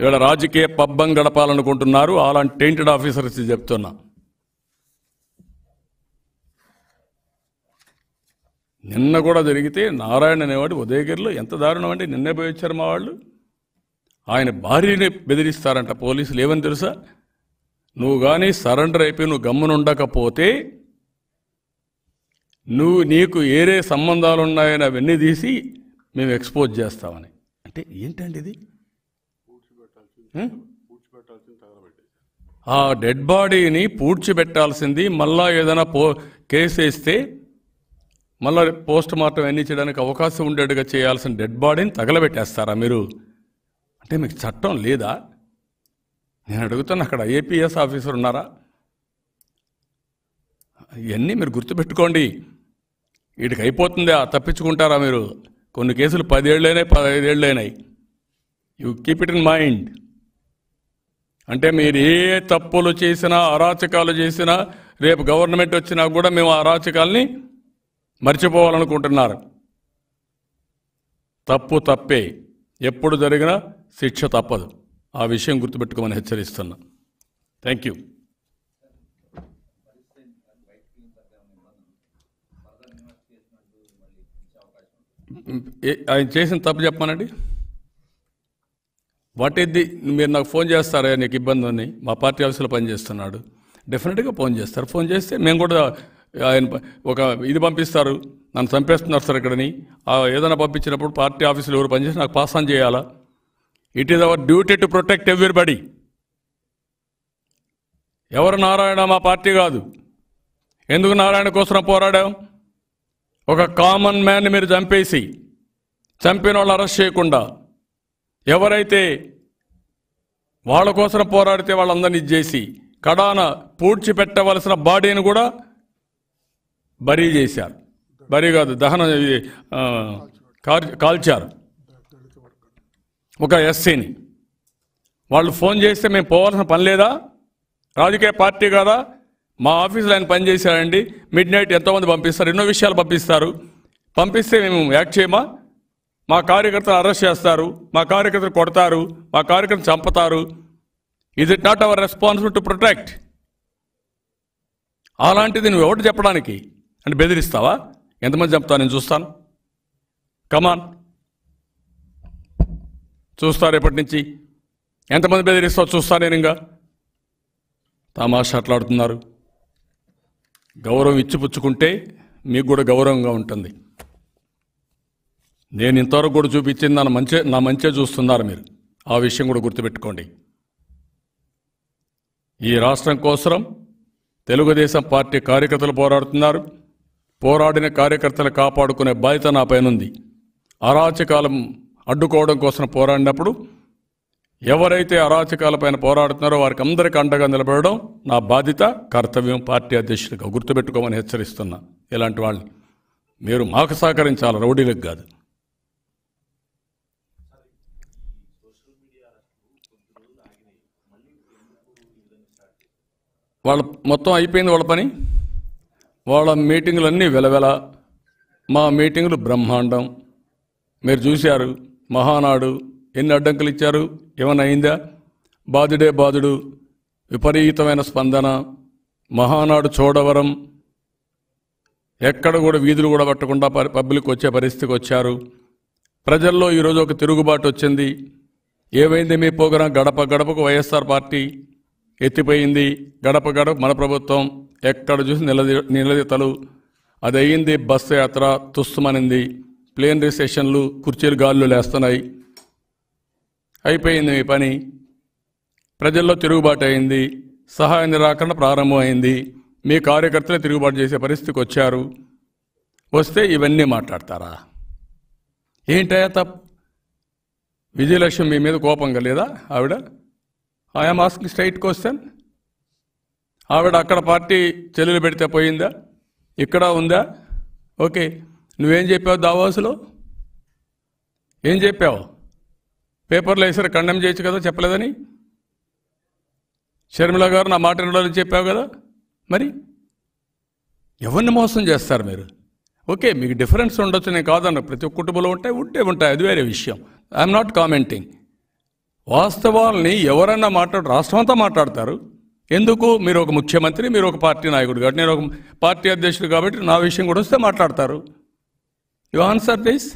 ఇవాళ రాజకీయ పబ్బం గడపాలనుకుంటున్నారు అలాంటి టెయింటెడ్ ఆఫీసర్స్ చెప్తున్నా నిన్న కూడా జరిగితే నారాయణ అనేవాడు ఉదయగిరిలో ఎంత దారుణం అంటే నిన్నే పోయొచ్చారు మా వాళ్ళు ఆయన భార్యని బెదిరిస్తారంట పోలీసులు ఏమని తెలుసా నువ్వు కానీ సరెండర్ అయిపోయి నువ్వు గమ్మునుండకపోతే నువ్వు నీకు ఏరే సంబంధాలు ఉన్నాయని అవన్నీ తీసి మేము ఎక్స్పోజ్ చేస్తామని అంటే ఏంటండి ఇది ఆ డెడ్ బాడీని పూడ్చిపెట్టాల్సింది మళ్ళా ఏదైనా పో కేసు వేస్తే మళ్ళా పోస్ట్ మార్టం అన్నీ చేయడానికి అవకాశం ఉండేట్టుగా చేయాల్సిన డెడ్ బాడీని తగలబెట్టేస్తారా మీరు అంటే మీకు చట్టం లేదా నేను అడుగుతాను అక్కడ ఏపీఎస్ ఆఫీసర్ ఉన్నారా ఇవన్నీ మీరు గుర్తుపెట్టుకోండి వీటికి అయిపోతుందా తప్పించుకుంటారా మీరు కొన్ని కేసులు పదేళ్ళైనాయి పదహైదేళ్ళైనాయి you keep it in mind అంటే మీరు ఏ తప్పులు చేసినా అరాచకాలు చేసినా రేపు గవర్నమెంట్ వచ్చినా కూడా మేము అరాచకాల్ని మర్చిపోవాలనుకుంటున్నారు తప్పు తప్పే ఎప్పుడు జరిగినా శిక్ష తప్పదు ఆ విషయం గుర్తుపెట్టుకోమని హెచ్చరిస్తున్నా థ్యాంక్ యూ ఆయన చేసిన తప్పు చెప్పానండి వాట్ మీరు నాకు ఫోన్ చేస్తారా నీకు ఇబ్బంది ఉంది మా పార్టీ ఆఫీసులో పనిచేస్తున్నాడు డెఫినెట్గా ఫోన్ చేస్తారు ఫోన్ చేస్తే మేము కూడా ఆయన ఒక ఇది పంపిస్తారు నన్ను చంపేస్తున్నారు సార్ ఇక్కడని ఏదైనా పంపించినప్పుడు పార్టీ ఆఫీసులు ఎవరు పనిచేసి నాకు పాస్ ఆన్ చేయాలా it is our duty to protect everybody ఎవరు నారాయణ మా పార్టీ కాదు ఎందుకు నారాయణ కోసం పోరాడాం ఒక కామన్ మ్యాన్ మీరు చంపేసి చంపిన వాళ్ళు అరెస్ట్ చేయకుండా ఎవరైతే వాళ్ళ కోసం పోరాడితే వాళ్ళందరినీ చేసి కడాన పూడ్చిపెట్టవలసిన బాడీని కూడా బరీ చేశారు బరీ కాదు దహన కాల్చారు ఒక ఎస్సీని వాళ్ళు ఫోన్ చేస్తే మేము పోవాల్సిన పని లేదా రాజకీయ పార్టీ కదా మా ఆఫీసులో ఆయన పనిచేశారండి మిడ్ నైట్ ఎంతోమంది పంపిస్తారు ఎన్నో విషయాలు పంపిస్తారు పంపిస్తే మేము యాక్ట్ చేయమా మా కార్యకర్తలు అరెస్ట్ చేస్తారు మా కార్యకర్తలు కొడతారు మా కార్యకర్తలు చంపుతారు is it not our responsible to protect అలాంటిది నువ్వు ఎవరు చెప్పడానికి అంటే బెదిరిస్తావా ఎంతమంది చెప్తావు నేను చూస్తాను కమాన్ చూస్తారు ఎప్పటి నుంచి ఎంతమంది బెదిరిస్తావు చూస్తా నేను ఇంకా తమాషా అట్లాడుతున్నారు గౌరవం ఇచ్చిపుచ్చుకుంటే మీకు కూడా గౌరవంగా ఉంటుంది నేను ఇంతవరకు కూడా చూపించింది నా మంచి నా మంచే చూస్తున్నారు మీరు ఆ విషయం కూడా గుర్తుపెట్టుకోండి ఈ రాష్ట్రం కోసం తెలుగుదేశం పార్టీ కార్యకర్తలు పోరాడుతున్నారు పోరాడిన కార్యకర్తలు కాపాడుకునే బాధ్యత నా పైన ఉంది అరాచకాలం అడ్డుకోవడం కోసం పోరాడినప్పుడు ఎవరైతే అరాచకాలపైన పోరాడుతున్నారో వారికి అందరికీ అండగా నిలబడడం నా బాధ్యత కర్తవ్యం పార్టీ అధ్యక్షులుగా గుర్తుపెట్టుకోమని హెచ్చరిస్తున్నా ఇలాంటి వాళ్ళని మీరు మాకు సహకరించాలి రౌడీలకు కాదు వాళ్ళ మొత్తం అయిపోయింది వాళ్ళ పని వాళ్ళ మీటింగులన్నీ వెలవెల మా మీటింగులు బ్రహ్మాండం మీరు చూశారు మహానాడు ఎన్ని అడ్డంకులు ఇచ్చారు ఏమైనా అయిందా బాధుడే బాధుడు విపరీతమైన స్పందన మహానాడు చోడవరం ఎక్కడ కూడా వీధులు కూడా పట్టకుండా పబ్లిక్ వచ్చే పరిస్థితికి వచ్చారు ప్రజల్లో ఈరోజు ఒక తిరుగుబాటు వచ్చింది ఏమైంది మీ ప్రోగ్రాం గడప గడపకు వైఎస్ఆర్ పార్టీ ఎత్తిపోయింది గడప గడప మన ప్రభుత్వం ఎక్కడ చూసి నిలది నిలదీతలు అది అయ్యింది బస్సు యాత్ర తుస్తుమనింది ప్లేన్ రిసెషన్లు కుర్చీలు గాళ్ళు లేస్తున్నాయి అయిపోయింది మీ పని ప్రజల్లో తిరుగుబాటు అయింది సహాయ నిరాకరణ ప్రారంభమైంది మీ కార్యకర్తలే తిరుగుబాటు చేసే పరిస్థితికి వచ్చారు వస్తే ఇవన్నీ మాట్లాడతారా ఏంటయ్యా తప్ విజయలక్ష్మి మీ మీద కోపం కలేదా ఆవిడ ఐఎమ్ ఆస్కింగ్ స్ట్రైట్ క్వశ్చన్ ఆవిడ అక్కడ పార్టీ చెల్లెలు పెడితే పోయిందా ఇక్కడ ఉందా ఓకే నువ్వేం చెప్పావు దావాసులో ఏం చెప్పావు పేపర్లో వేసారు ఖండం చేయొచ్చు కదా చెప్పలేదని షర్మిల గారు నా మాట వినడానికి చెప్పావు కదా మరి ఎవరిని మోసం చేస్తారు మీరు ఓకే మీకు డిఫరెన్స్ ఉండొచ్చు నేను కాదన్న ప్రతి కుటుంబంలో ఉంటాయి ఉంటే ఉంటాయి అది వేరే విషయం ఐఎమ్ నాట్ కామెంటింగ్ వాస్తవాల్ని ఎవరన్నా మాట్లాడు రాష్ట్రం అంతా మాట్లాడతారు ఎందుకు మీరు ఒక ముఖ్యమంత్రి మీరు ఒక పార్టీ నాయకుడు కాబట్టి నేను ఒక పార్టీ అధ్యక్షుడు కాబట్టి నా విషయం కూడా వస్తే మాట్లాడతారు యు ఆన్సర్ దిస్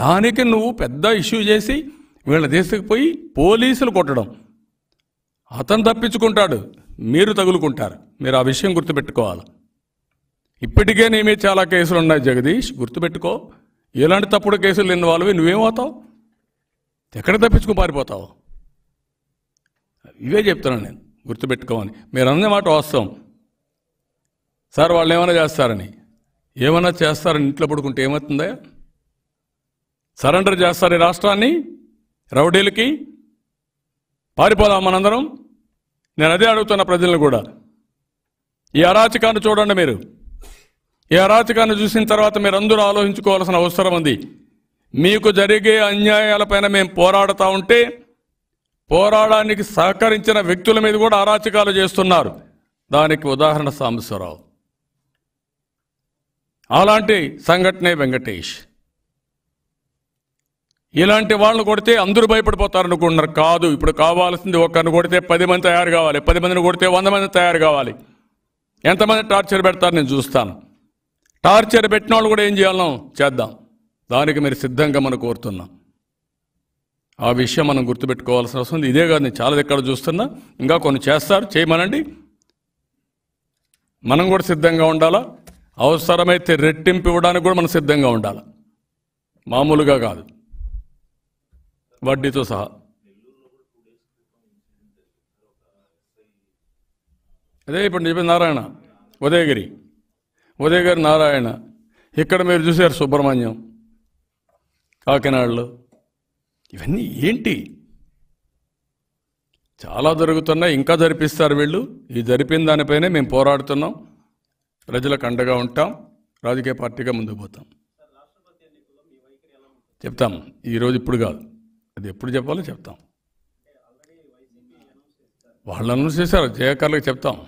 దానికి నువ్వు పెద్ద ఇష్యూ చేసి వీళ్ళ దేశకు పోయి పోలీసులు కొట్టడం అతను తప్పించుకుంటాడు మీరు తగులుకుంటారు మీరు ఆ విషయం గుర్తుపెట్టుకోవాలి ఇప్పటికే నేమే చాలా కేసులు ఉన్నాయి జగదీష్ గుర్తుపెట్టుకో ఇలాంటి తప్పుడు కేసులు ఇన్వాల్వ్ నువ్వేమవుతావు ఎక్కడ తప్పించుకుని పారిపోతావు ఇవే చెప్తున్నాను నేను గుర్తుపెట్టుకోమని మీరు అన్న మాట వాస్తవం సార్ వాళ్ళు ఏమైనా చేస్తారని ఏమైనా చేస్తారని ఇంట్లో పడుకుంటే ఏమవుతుందా సరెండర్ చేస్తారు ఈ రాష్ట్రాన్ని రౌడీలకి పారిపోదాం మనందరం నేను అదే అడుగుతున్న ప్రజలను కూడా ఈ అరాచకాన్ని చూడండి మీరు ఈ అరాచకాన్ని చూసిన తర్వాత మీరు అందరూ ఆలోచించుకోవాల్సిన అవసరం ఉంది మీకు జరిగే అన్యాయాలపైన మేము పోరాడుతూ ఉంటే పోరాడానికి సహకరించిన వ్యక్తుల మీద కూడా అరాచకాలు చేస్తున్నారు దానికి ఉదాహరణ సాంబశివరావు అలాంటి సంఘటనే వెంకటేష్ ఇలాంటి వాళ్ళని కొడితే అందరూ భయపడిపోతారనుకుంటున్నారు కాదు ఇప్పుడు కావాల్సింది ఒకరిని కొడితే పది మంది తయారు కావాలి పది మందిని కొడితే వంద మంది తయారు కావాలి ఎంతమంది టార్చర్ పెడతారు నేను చూస్తాను టార్చర్ పెట్టిన వాళ్ళు కూడా ఏం చేయాలో చేద్దాం దానికి మీరు సిద్ధంగా మనం కోరుతున్నాం ఆ విషయం మనం గుర్తుపెట్టుకోవాల్సిన అవసరం ఉంది ఇదే కాదు నేను చాలా ఎక్కడ చూస్తున్నా ఇంకా కొన్ని చేస్తారు చేయమనండి మనం కూడా సిద్ధంగా ఉండాలా అవసరమైతే రెట్టింపు ఇవ్వడానికి కూడా మనం సిద్ధంగా ఉండాలి మామూలుగా కాదు వడ్డీతో సహా అదే ఇప్పుడు చెప్పింది నారాయణ ఉదయగిరి ఉదయగిరి నారాయణ ఇక్కడ మీరు చూసారు సుబ్రహ్మణ్యం కాకినాడలో ఇవన్నీ ఏంటి చాలా జరుగుతున్నాయి ఇంకా జరిపిస్తారు వీళ్ళు ఈ జరిపిన దానిపైనే మేము పోరాడుతున్నాం ప్రజలకు అండగా ఉంటాం రాజకీయ పార్టీగా ముందుకు పోతాం చెప్తాం ఈరోజు ఇప్పుడు కాదు అది ఎప్పుడు చెప్పాలో చెప్తాం వాళ్ళు అనౌన్స్ చేశారు జయకర్లకు చెప్తాం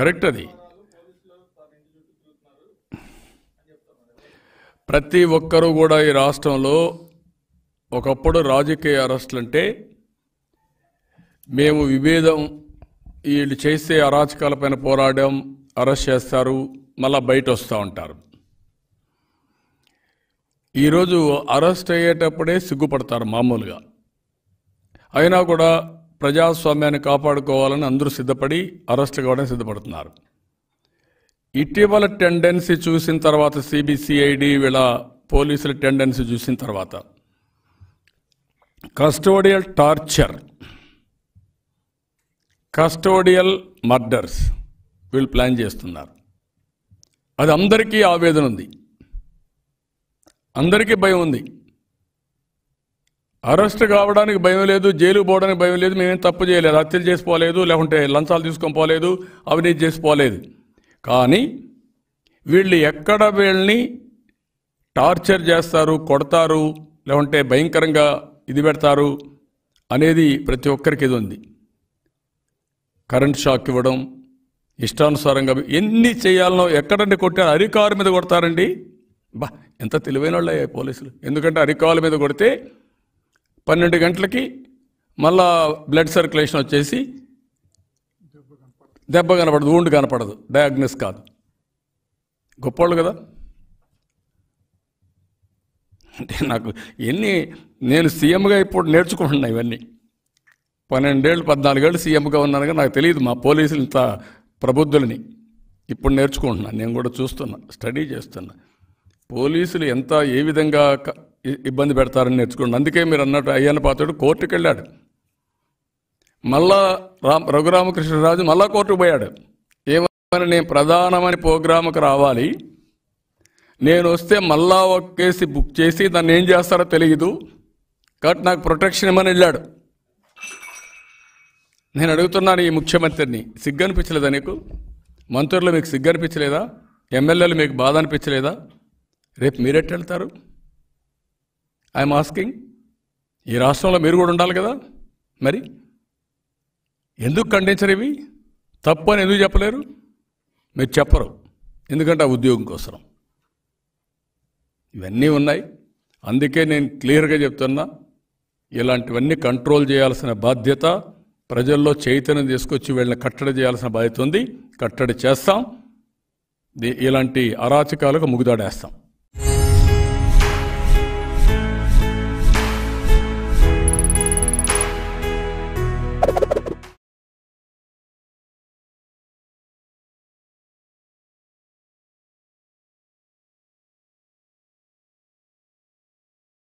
కరెక్ట్ అది ప్రతి ఒక్కరూ కూడా ఈ రాష్ట్రంలో ఒకప్పుడు రాజకీయ అరెస్టులు అంటే మేము విభేదం వీళ్ళు చేసే అరాచకాలపైన పోరాడడం అరెస్ట్ చేస్తారు మళ్ళీ బయట వస్తూ ఉంటారు ఈరోజు అరెస్ట్ అయ్యేటప్పుడే సిగ్గుపడతారు మామూలుగా అయినా కూడా ప్రజాస్వామ్యాన్ని కాపాడుకోవాలని అందరూ సిద్ధపడి అరెస్ట్ కావడానికి సిద్ధపడుతున్నారు ఇటీవల టెండెన్సీ చూసిన తర్వాత సిబిసిఐడి వీళ్ళ పోలీసుల టెండెన్సీ చూసిన తర్వాత కస్టోడియల్ టార్చర్ కస్టోడియల్ మర్డర్స్ వీళ్ళు ప్లాన్ చేస్తున్నారు అది అందరికీ ఆవేదన ఉంది అందరికీ భయం ఉంది అరెస్ట్ కావడానికి భయం లేదు జైలుకు పోవడానికి భయం లేదు మేమేం తప్పు చేయలేదు హత్యలు చేసిపోలేదు లేకుంటే లంచాలు తీసుకొని పోలేదు అవినీతి చేసిపోలేదు కానీ వీళ్ళు ఎక్కడ వీళ్ళని టార్చర్ చేస్తారు కొడతారు లేవంటే భయంకరంగా ఇది పెడతారు అనేది ప్రతి ఒక్కరికి ఇది ఉంది కరెంట్ షాక్ ఇవ్వడం ఇష్టానుసారంగా ఎన్ని చేయాలనో ఎక్కడండి కొట్టారు అరికారు మీద కొడతారండి బా ఎంత తెలివైన వాళ్ళే పోలీసులు ఎందుకంటే అరికాల మీద కొడితే పన్నెండు గంటలకి మళ్ళా బ్లడ్ సర్క్యులేషన్ వచ్చేసి దెబ్బ కనపడదు ఊండు కనపడదు డయాగ్నోస్ కాదు గొప్పవాళ్ళు కదా అంటే నాకు ఎన్ని నేను సీఎంగా ఇప్పుడు నేర్చుకుంటున్నా ఇవన్నీ పన్నెండేళ్ళు పద్నాలుగేళ్ళు సీఎంగా ఉన్నాను కానీ నాకు తెలియదు మా పోలీసులు ఇంత ప్రబుద్ధులని ఇప్పుడు నేర్చుకుంటున్నాను నేను కూడా చూస్తున్నా స్టడీ చేస్తున్నా పోలీసులు ఎంత ఏ విధంగా ఇబ్బంది పెడతారని నేర్చుకున్నాను అందుకే మీరు అన్నట్టు అయ్యన్న పాత్రుడు కోర్టుకు వెళ్ళాడు మళ్ళా రామ్ రఘురామకృష్ణరాజు మళ్ళా కోర్టుకు పోయాడు ఏమని నేను ప్రధానమని ప్రోగ్రాంకి రావాలి నేను వస్తే మళ్ళా ఒక కేసు బుక్ చేసి దాన్ని ఏం చేస్తారో తెలియదు కాబట్టి నాకు ప్రొటెక్షన్ ఇవ్వని వెళ్ళాడు నేను అడుగుతున్నాను ఈ ముఖ్యమంత్రిని సిగ్గు అనిపించలేదా నీకు మంత్రులు మీకు సిగ్గు అనిపించలేదా ఎమ్మెల్యేలు మీకు బాధ అనిపించలేదా రేపు మీరెట్ వెళ్తారు ఐఎమ్ ఆస్కింగ్ ఈ రాష్ట్రంలో మీరు కూడా ఉండాలి కదా మరి ఎందుకు ఖండించరు ఇవి తప్పు అని ఎందుకు చెప్పలేరు మీరు చెప్పరు ఎందుకంటే ఆ ఉద్యోగం కోసం ఇవన్నీ ఉన్నాయి అందుకే నేను క్లియర్గా చెప్తున్నా ఇలాంటివన్నీ కంట్రోల్ చేయాల్సిన బాధ్యత ప్రజల్లో చైతన్యం తీసుకొచ్చి వీళ్ళని కట్టడి చేయాల్సిన బాధ్యత ఉంది కట్టడి చేస్తాం ఇలాంటి అరాచకాలకు ముగుదాడేస్తాం